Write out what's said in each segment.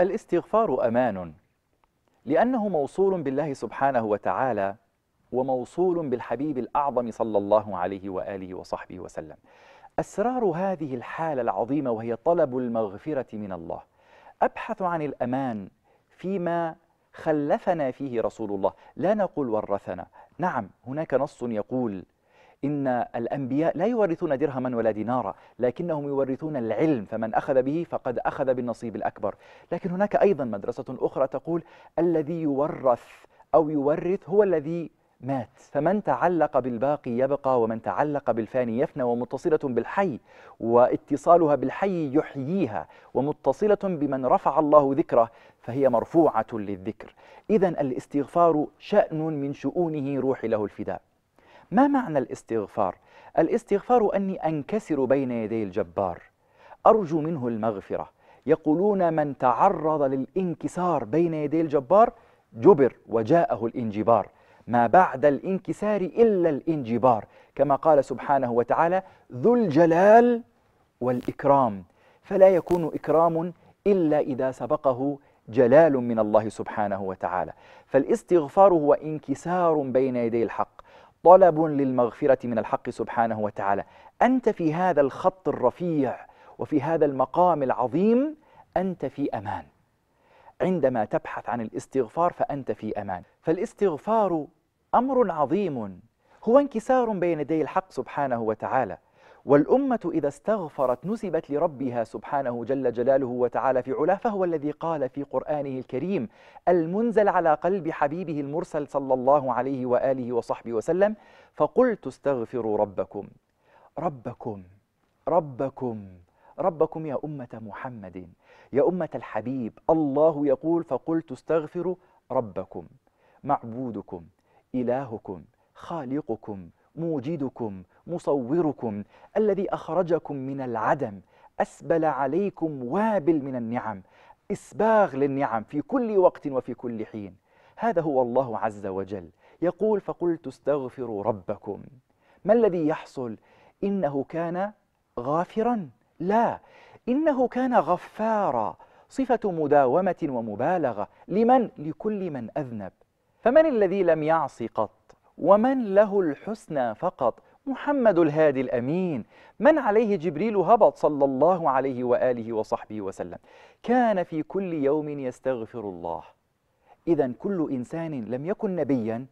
الاستغفار أمان لأنه موصول بالله سبحانه وتعالى وموصول بالحبيب الأعظم صلى الله عليه وآله وصحبه وسلم أسرار هذه الحالة العظيمة وهي طلب المغفرة من الله أبحث عن الأمان فيما خلفنا فيه رسول الله لا نقول ورثنا نعم هناك نص يقول إن الأنبياء لا يورثون درهما ولا دينارا لكنهم يورثون العلم فمن أخذ به فقد أخذ بالنصيب الأكبر لكن هناك أيضا مدرسة أخرى تقول الذي يورث أو يورث هو الذي مات فمن تعلق بالباقي يبقى ومن تعلق بالفاني يفنى ومتصلة بالحي واتصالها بالحي يحييها ومتصلة بمن رفع الله ذكره فهي مرفوعة للذكر إذا الاستغفار شأن من شؤونه روح له الفداء ما معنى الاستغفار؟ الاستغفار أني أنكسر بين يدي الجبار أرجو منه المغفرة يقولون من تعرض للانكسار بين يدي الجبار جبر وجاءه الانجبار ما بعد الانكسار إلا الانجبار كما قال سبحانه وتعالى ذو الجلال والإكرام فلا يكون إكرام إلا إذا سبقه جلال من الله سبحانه وتعالى فالاستغفار هو انكسار بين يدي الحق طلب للمغفرة من الحق سبحانه وتعالى أنت في هذا الخط الرفيع وفي هذا المقام العظيم أنت في أمان عندما تبحث عن الاستغفار فأنت في أمان فالاستغفار أمر عظيم هو انكسار بين يدي الحق سبحانه وتعالى والأمة إذا استغفرت نسبت لربها سبحانه جل جلاله وتعالى في علاه فهو الذي قال في قرآنه الكريم المنزل على قلب حبيبه المرسل صلى الله عليه وآله وصحبه وسلم فقلت استغفروا ربكم ربكم ربكم ربكم يا أمة محمد يا أمة الحبيب الله يقول فقلت استغفروا ربكم معبودكم إلهكم خالقكم موجدكم مصوركم الذي أخرجكم من العدم أسبل عليكم وابل من النعم إسباغ للنعم في كل وقت وفي كل حين هذا هو الله عز وجل يقول فقلت استغفروا ربكم ما الذي يحصل إنه كان غافرا لا إنه كان غفارا صفة مداومة ومبالغة لمن؟ لكل من أذنب فمن الذي لم يعصي قط؟ ومن له الحسنى فقط محمد الهادي الأمين من عليه جبريل هبط صلى الله عليه وآله وصحبه وسلم كان في كل يوم يستغفر الله إذا كل إنسان لم يكن نبيا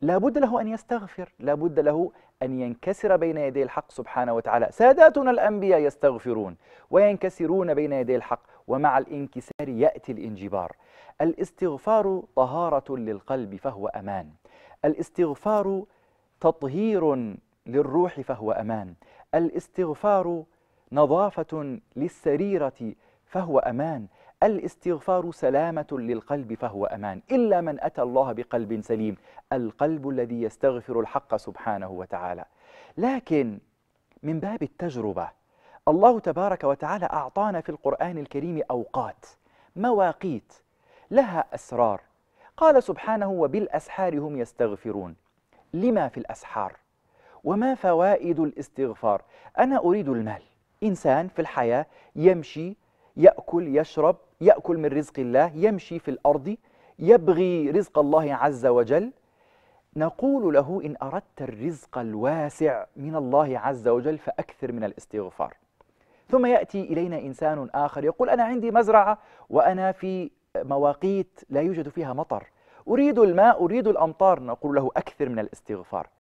لابد له أن يستغفر لابد له أن ينكسر بين يدي الحق سبحانه وتعالى ساداتنا الأنبياء يستغفرون وينكسرون بين يدي الحق ومع الانكسار يأتي الانجبار الاستغفار طهارة للقلب فهو أمان الاستغفار تطهير للروح فهو أمان الاستغفار نظافة للسريرة فهو أمان الاستغفار سلامة للقلب فهو أمان إلا من أتى الله بقلب سليم القلب الذي يستغفر الحق سبحانه وتعالى لكن من باب التجربة الله تبارك وتعالى أعطانا في القرآن الكريم أوقات مواقيت لها أسرار قال سبحانه وبالأسحار هم يستغفرون لما في الأسحار وما فوائد الاستغفار أنا أريد المال إنسان في الحياة يمشي يأكل يشرب يأكل من رزق الله يمشي في الأرض يبغي رزق الله عز وجل نقول له إن أردت الرزق الواسع من الله عز وجل فأكثر من الاستغفار ثم يأتي إلينا إنسان آخر يقول أنا عندي مزرعة وأنا في مواقيت لا يوجد فيها مطر أريد الماء أريد الأمطار نقول له أكثر من الاستغفار